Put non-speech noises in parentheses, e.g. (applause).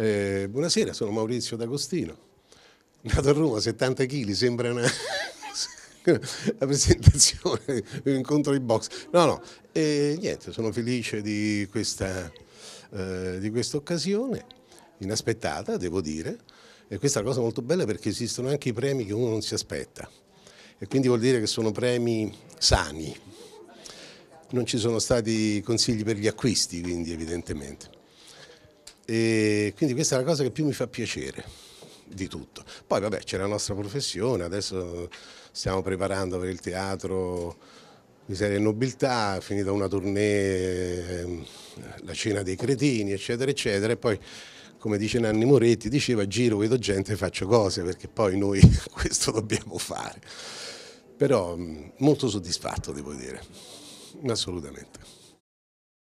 Eh, buonasera, sono Maurizio D'Agostino, nato a Roma, 70 kg, sembra una... (laughs) la presentazione, un incontro di box. No, no, e niente, sono felice di questa, eh, di questa occasione, inaspettata, devo dire. E questa è una cosa molto bella perché esistono anche i premi che uno non si aspetta. E quindi vuol dire che sono premi sani. Non ci sono stati consigli per gli acquisti, quindi evidentemente. E quindi questa è la cosa che più mi fa piacere di tutto. Poi vabbè c'è la nostra professione, adesso stiamo preparando per il teatro Miseria e Nobiltà, è finita una tournée, ehm, la cena dei cretini, eccetera, eccetera, e poi come dice Nanni Moretti, diceva giro, vedo gente, faccio cose, perché poi noi (laughs) questo dobbiamo fare. Però molto soddisfatto, devo dire, assolutamente.